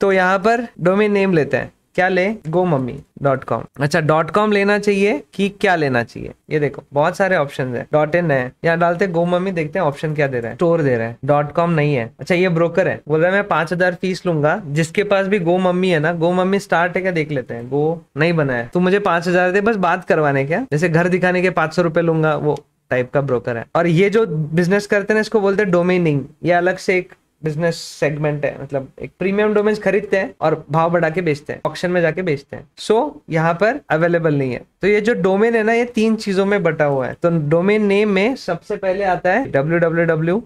तो यहाँ पर डोमेन नेम लेते हैं क्या ले गो मम्मी डॉट कॉम अच्छा डॉट कॉम लेना चाहिए कि क्या लेना चाहिए ये देखो बहुत सारे ऑप्शन है डॉट इन है यहाँ डालते गो मम्मी देखते हैं ऑप्शन क्या दे रहा है स्टोर दे रहा है डॉट कॉम नहीं है अच्छा ये ब्रोकर है बोल रहा है मैं पांच हजार फीस लूंगा जिसके पास भी गो मम्मी है ना गो मम्मी स्टार्ट है क्या देख लेते हैं गो नहीं बना है तू मुझे पांच हजार दे बस बात करवाने क्या जैसे घर दिखाने के पांच सौ रुपए लूंगा वो टाइप का ब्रोकर है और ये जो बिजनेस करते हैं इसको बोलते हैं डोमेनिंग ये अलग से एक बिजनेस सेगमेंट है मतलब एक प्रीमियम डोमेन्स खरीदते हैं और भाव बढ़ा के बेचते हैं ऑक्शन में जाके बेचते हैं सो so, यहाँ पर अवेलेबल नहीं है तो ये जो डोमेन है ना ये तीन चीजों में बटा हुआ है तो डोमेन नेम में सबसे पहले आता है डब्ल्यू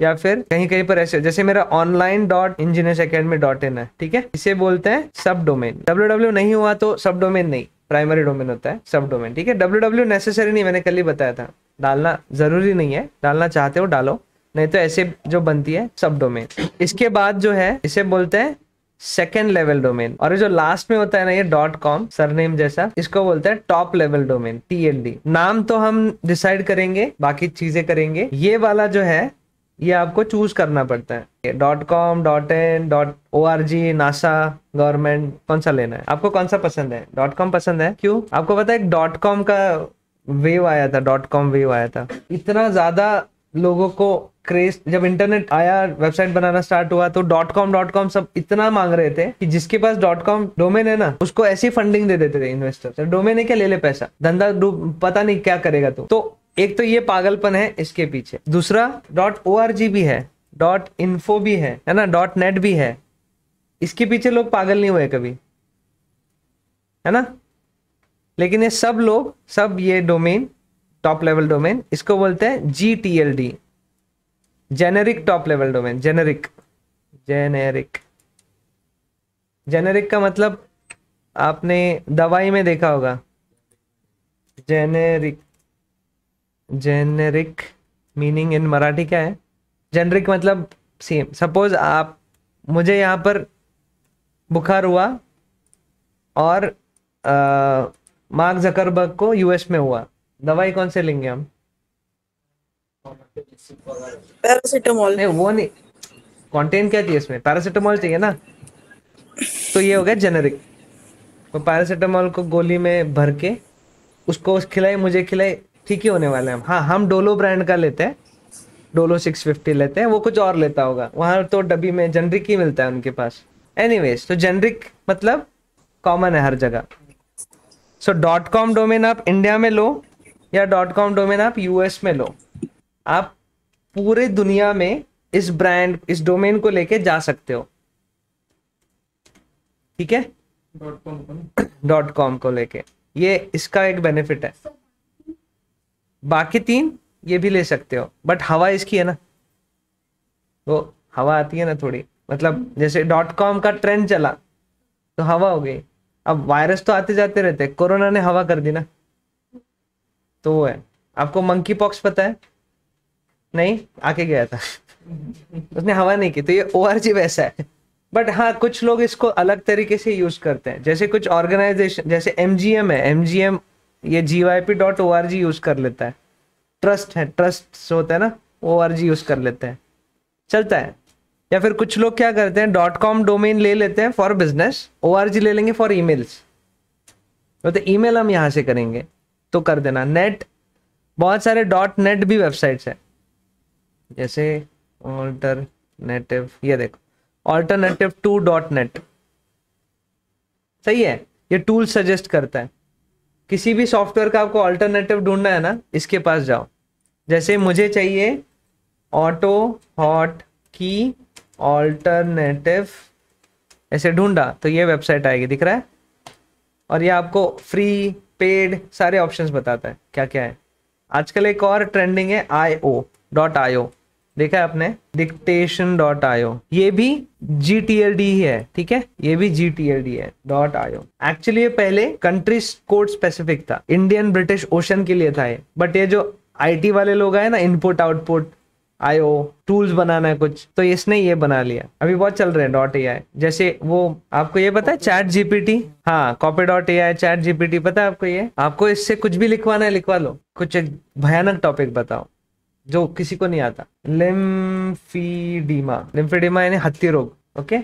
या फिर कहीं कहीं पर ऐसे जैसे मेरा online dot engineers academy dot in है ठीक है इसे बोलते हैं सब डोमेन डब्ल्यू डब्ल्यू नहीं हुआ तो सब डोमेन नहीं प्राइमरी डोमेन होता है सब डोमेन ठीक है डब्ल्यू डब्ल्यू नेसेसरी नहीं मैंने कल ही बताया था डालना जरूरी नहीं है डालना चाहते हो डालो नहीं तो ऐसे जो बनती है सब डोमेन इसके बाद जो है इसे बोलते हैं सेकेंड लेवल डोमेन और जो लास्ट में होता है ना ये डॉट कॉम सरनेम जैसा इसको बोलते हैं टॉप लेवल डोमेन टीएलडी नाम तो हम डिसाइड करेंगे बाकी चीजें करेंगे ये वाला जो है ये आपको चूज करना पड़ता है dot com dot in dot O R G NASA government कौन सा लेना है आपको कौन सा पसंद है डॉट कॉम पसंद है क्यों आपको पता है डॉट कॉम का वेव आया था डॉट कॉम वेव आया था इतना ज्यादा लोगों को क्रेज जब इंटरनेट आया वेबसाइट बनाना स्टार्ट हुआ तो डॉट कॉम डॉट कॉम सब इतना मांग रहे थे कि जिसके पास डॉट कॉम डोमेन है ना उसको ऐसी फंडिंग दे देते थे इन्वेस्टर तो डोमेन है क्या ले ले पैसा धंधा पता नहीं क्या करेगा तू तो एक तो ये पागलपन है इसके पीछे दूसरा डॉट ओ आर जी भी है डॉट इन्फो भी है है ना डॉट नेट भी है इसके पीछे लोग पागल नहीं हुए कभी है ना लेकिन ये सब लोग सब ये डोमेन टॉप लेवल डोमेन इसको बोलते हैं G T L D generic top level domain generic generic generic का मतलब आपने दवाई में देखा होगा generic generic meaning in Marathi क्या है जेनरिक मतलब सेम सपोज आप मुझे यहाँ पर बुखार हुआ और मार्क जकरबर्ग को यूएस में हुआ दवाई कौन से लेंगे हम पैरासिटामोल नहीं वो नहीं कंटेन क्या चाहिए इसमें पैरासिटामोल चाहिए ना तो ये हो गया जेनेरिक तो पैरासिटामोल को गोली में भर के उसको उस खिलाए मुझे खिलाए ठीक ही होने वाले हैं हाँ हम डोलो ब्रांड का लेते हैं डोलो सिक्स फिफ्टी लेते हैं वो कुछ और लेता होगा वहाँ तो डब्बी में जेनरिक ही मिलता है उनके पास एनी तो जेनरिक मतलब कॉमन है हर जगह सो डॉट कॉम डोमेन आप इंडिया में लो या डॉट कॉम डोमेन आप यूएस में लो आप पूरे दुनिया में इस ब्रांड इस डोमेन को लेके जा सकते हो ठीक है डॉट कॉम को लेके ये इसका एक बेनिफिट है बाकी तीन ये भी ले सकते हो बट हवा इसकी है ना तो हवा आती है ना थोड़ी मतलब जैसे डॉट कॉम का ट्रेंड चला तो हवा हो गई अब वायरस तो आते जाते रहते कोरोना ने हवा कर दी ना तो वो है आपको मंकी पॉक्स पता है नहीं आके गया था उसने हवा नहीं की तो ये ओ वैसा है बट हाँ कुछ लोग इसको अलग तरीके से यूज करते हैं जैसे कुछ ऑर्गेनाइजेशन जैसे एम है एम ये G Y P dot O R G use कर लेता है ट्रस्ट है ट्रस्ट होता है ना ओ आर जी यूज कर लेते हैं चलता है या फिर कुछ लोग क्या करते हैं डॉट कॉम डोमेन ले लेते हैं for business O R G ले लेंगे फॉर ई मेल्स तो ई मेल हम यहाँ से करेंगे तो कर देना नेट बहुत सारे डॉट नेट भी वेबसाइट्स हैं जैसे ऑल्टरनेटिव ये देखो ऑल्टरनेटिव टू डॉट नेट सही है ये टूल सजेस्ट करता है किसी भी सॉफ्टवेयर का आपको ऑल्टरनेटिव ढूंढना है ना इसके पास जाओ जैसे मुझे चाहिए ऑटो हॉट की ऑल्टरनेटिव ऐसे ढूंढा तो ये वेबसाइट आएगी दिख रहा है और ये आपको फ्री पेड सारे ऑप्शंस बताता है क्या क्या है आजकल एक और ट्रेंडिंग है आई ओ डॉट आई ओ देखा है आपने डिक्टेशन डॉट आयो ये भी जी टी एल डी है ठीक है ये भी जी टी एल डी है डॉट आयो एक्चुअली ये पहले कंट्री कोड स्पेसिफिक था इंडियन ब्रिटिश ओशन के लिए था ये बट ये जो आईटी वाले लोग आए ना इनपुट आउटपुट आयो टूल्स बनाना है कुछ तो इसने ये बना लिया अभी बहुत चल रहे हैं डॉट ए आई जैसे वो आपको ये पता है चैट जीपीटी हाँ copy dot A I chat GPT पता है आपको ये आपको इससे कुछ भी लिखवाना है लिखवा लो कुछ एक भयानक टॉपिक बताओ जो किसी को नहीं आता लिम्फीडीमा लिम्फीडीमा यानी हत्ती रोग ओके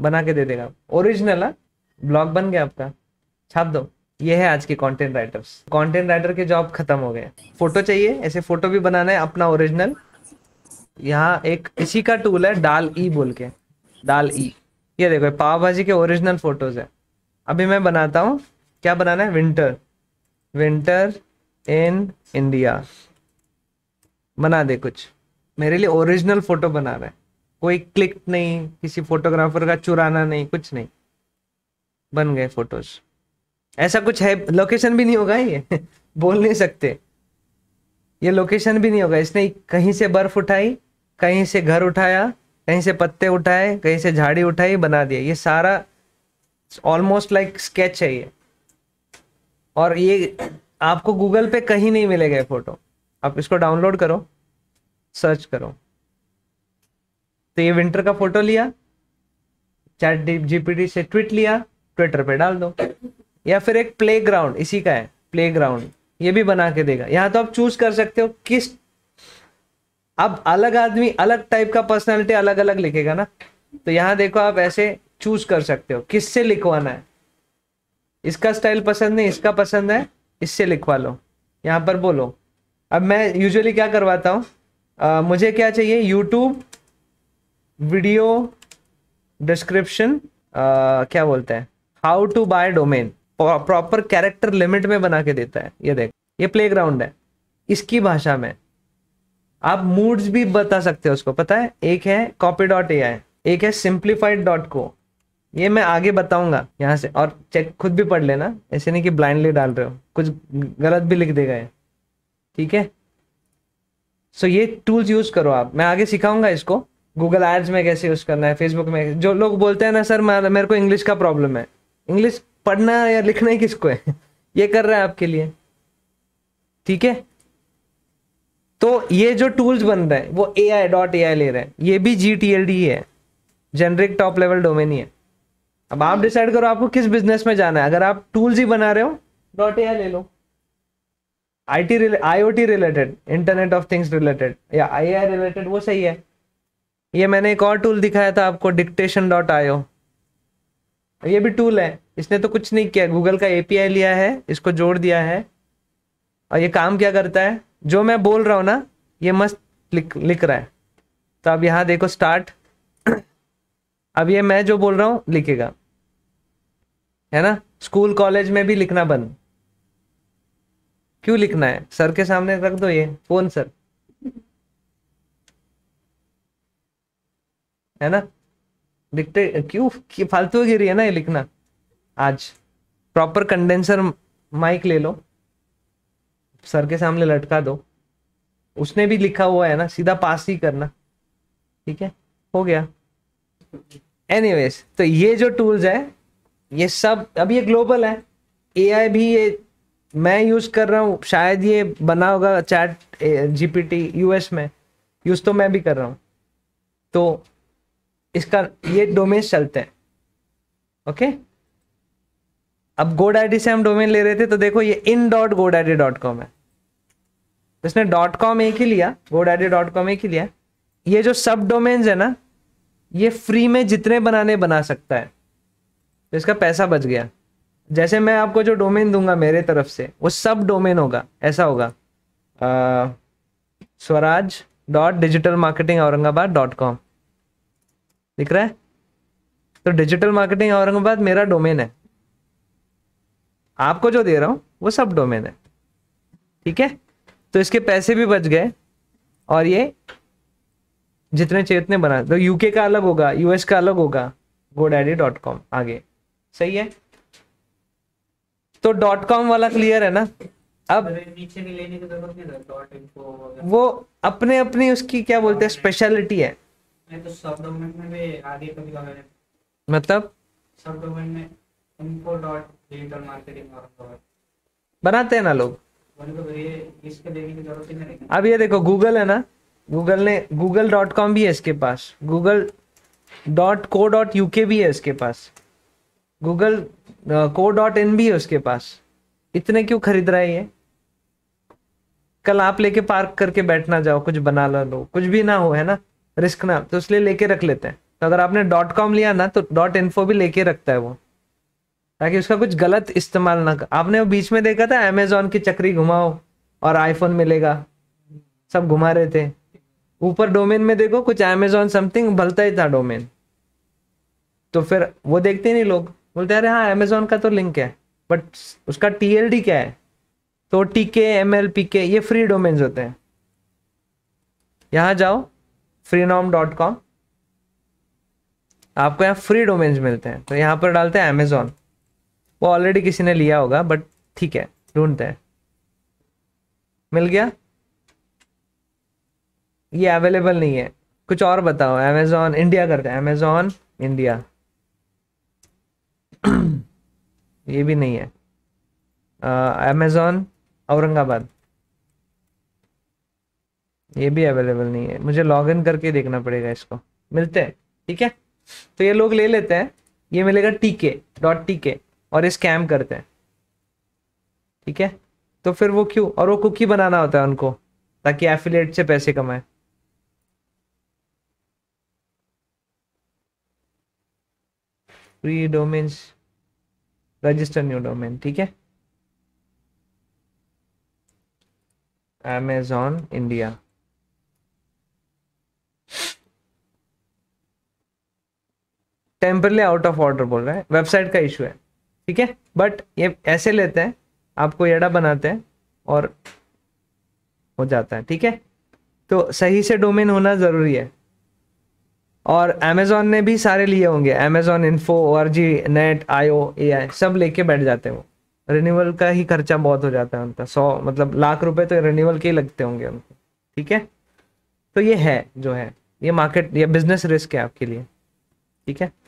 बना के दे देगा ओरिजिनल है ब्लॉग बन गया आपका छाप दो ये है आज के कंटेंट राइटर्स कंटेंट राइटर के जॉब खत्म हो गए फोटो चाहिए ऐसे फोटो भी बनाना है अपना ओरिजिनल यहाँ एक इसी का टूल है डाल ई बोल के डाल ई ये देखो पाव भाजी के ओरिजिनल फोटोज है अभी मैं बनाता हूँ क्या बनाना है विंटर विंटर इन इंडिया बना दे कुछ मेरे लिए ओरिजिनल फोटो बना रहा है कोई क्लिक नहीं किसी फोटोग्राफर का चुराना नहीं कुछ नहीं बन गए फोटोज ऐसा कुछ है लोकेशन भी नहीं होगा ये बोल नहीं सकते ये लोकेशन भी नहीं होगा इसने कहीं से बर्फ उठाई कहीं से घर उठाया कहीं से पत्ते उठाए कहीं से झाड़ी उठाई बना दिया ये सारा ऑलमोस्ट लाइक स्केच है ये और ये आपको गूगल पे कहीं नहीं मिलेगा फोटो आप इसको डाउनलोड करो सर्च करो तो ये विंटर का फोटो लिया चैट जीपीटी से ट्वीट लिया ट्विटर पे डाल दो या फिर एक प्लेग्राउंड इसी का है प्लेग्राउंड ये भी बना के देगा यहाँ तो आप चूज कर सकते हो किस अब अलग आदमी अलग टाइप का पर्सनालिटी अलग अलग लिखेगा ना तो यहाँ देखो आप ऐसे चूज कर सकते हो किससे लिखवाना है इसका स्टाइल पसंद नहीं इसका पसंद है इससे लिखवा लो यहाँ पर बोलो अब मैं यूजुअली क्या करवाता हूँ मुझे क्या चाहिए यूट्यूब वीडियो डिस्क्रिप्शन क्या बोलते हैं how to buy domain proper character limit में बना के देता है ये देख ये प्ले ग्राउंड है इसकी भाषा में आप मूड्स भी बता सकते हो उसको पता है एक है कॉपी डॉट ए आई एक है सिंप्लीफाइड डॉट को ये मैं आगे बताऊंगा यहाँ से और चेक खुद भी पढ़ लेना ऐसे नहीं कि ब्लाइंडली डाल रहे हो कुछ गलत भी लिख देगा ये ठीक है सो ये टूल्स यूज करो आप मैं आगे सिखाऊंगा इसको गूगल एड्स में कैसे यूज करना है फेसबुक में जो लोग बोलते हैं ना सर मेरे को इंग्लिश का प्रॉब्लम है इंग्लिश पढ़ना या लिखना ही किसको है ये कर रहा है आपके लिए ठीक है तो ये जो टूल्स बन रहे हैं वो ए आई डॉट ए आई ले रहे हैं ये भी जी टी एल डी है जेनरिक टॉप लेवल डोमेन ही है अब आप डिसाइड hmm. करो आपको किस बिजनेस में जाना है अगर आप टूल्स ही बना रहे हो डॉट ए आई ले लो I T I T related internet of things related या आई आई रिलेटेड वो सही है ये मैंने एक और टूल दिखाया था आपको डिक्टेशन डॉट आयो ये भी टूल है इसने तो कुछ नहीं किया गूगल का एपीआई लिया है इसको जोड़ दिया है और ये काम क्या करता है जो मैं बोल रहा हूँ ना ये मस्त लिख लिख रहा है तो अब यहाँ देखो स्टार्ट अब ये मैं जो बोल रहा हूँ लिखेगा है ना स्कूल कॉलेज में भी लिखना बंद क्यों लिखना है सर के सामने रख दो ये कौन सर है ना लिखते क्यों फालतू गिरी है ना ये लिखना आज प्रॉपर कंडेंसर माइक ले लो सर के सामने लटका दो उसने भी लिखा हुआ है ना सीधा पास ही करना ठीक है हो गया एनीवेज तो ये जो टूल्स है ये सब अब ये ग्लोबल है एआई भी ये मैं यूज कर रहा हूँ शायद ये बना होगा चैट जीपीटी यूएस में यूज तो मैं भी कर रहा हूँ तो इसका ये डोमेन्स चलते हैं ओके अब गोड आई से हम डोमेन ले रहे थे तो देखो ये इन डॉट गोड आई डॉट कॉम है इसने डॉट कॉम एक ही लिया गोड आई डॉट कॉम एक ही लिया ये जो सब डोमेन्स है ना ये फ्री में जितने बनाने बना सकता है तो इसका पैसा बच गया जैसे मैं आपको जो डोमेन दूंगा मेरे तरफ से वो सब डोमेन होगा ऐसा होगा Swaraj dot digital marketing Aurangabad dot com दिख रहा है तो डिजिटल मार्केटिंग औरंगाबाद मेरा डोमेन है आपको जो दे रहा हूँ वो सब डोमेन है ठीक है तो इसके पैसे भी बच गए और ये जितने चाहिए उतने बना तो यूके का अलग होगा यूएस का अलग होगा गोडैडी डॉट कॉम आगे सही है तो डॉट कॉम वाला क्लियर है ना अब नीचे लेने की जरूरत नहीं वो अपने अपनी उसकी क्या बोलते हैं स्पेशलिटी है तो सब डोमेन में भी आगे कभी मतलब सब डोमेन में इन्फो डॉट डिजिटल मार्केटिंग बनाते हैं ना लोग तो अब ये देखो गूगल है ना गूगल ने गूगल डॉट कॉम भी है इसके पास Google dot co dot UK भी है इसके पास गूगल को डॉट इन भी है उसके पास इतने क्यों खरीद रहा है ये कल आप लेके पार्क करके बैठना जाओ कुछ बना ला लो कुछ भी ना हो है ना रिस्क ना तो इसलिए लेके रख लेते हैं तो अगर आपने डॉट कॉम लिया ना तो डॉट इन्फो भी लेके रखता है वो ताकि उसका कुछ गलत इस्तेमाल ना कर आपने वो बीच में देखा था अमेजोन की चक्री घुमाओ और आईफोन मिलेगा सब घुमा रहे थे ऊपर डोमेन में देखो कुछ अमेजोन समथिंग भलता ही था डोमेन तो फिर वो देखते नहीं लोग बोलते अरे हाँ अमेजोन का तो लिंक है बट उसका टी क्या है तो टी के एम एल पी के ये फ्री डोमेन्स होते हैं यहाँ जाओ नॉम डॉट कॉम आपको यहाँ फ्री डोमेन्स मिलते हैं तो यहाँ पर डालते हैं अमेजोन वो ऑलरेडी किसी ने लिया होगा बट ठीक है ढूंढते हैं मिल गया ये अवेलेबल नहीं है कुछ और बताओ अमेजोन इंडिया करते हैं अमेजोन इंडिया ये भी नहीं है अमेजोन औरंगाबाद ये भी अवेलेबल नहीं है मुझे लॉग इन करके देखना पड़ेगा इसको मिलते हैं ठीक है तो ये लोग ले लेते हैं ये मिलेगा टीके डॉट टीके और ये स्कैम करते हैं ठीक है तो फिर वो क्यों और वो कुकी बनाना होता है उनको ताकि एफिलेट से पैसे कमाए free domains register new domain ठीक है amazon india temporarily out of order बोल रहे हैं वेबसाइट का इशू है ठीक है बट ये ऐसे लेते हैं आपको येडा बनाते हैं और हो जाता है ठीक है तो सही से डोमेन होना ज़रूरी है और अमेजोन ने भी सारे लिए होंगे Amazon info R G net O A I सब लेके बैठ जाते हैं वो रिन्यूअल का ही खर्चा बहुत हो जाता है उनका सौ मतलब लाख रुपए तो रिन्यूअल के ही लगते होंगे उनको ठीक है तो ये है जो है ये मार्केट ये बिजनेस रिस्क है आपके लिए ठीक है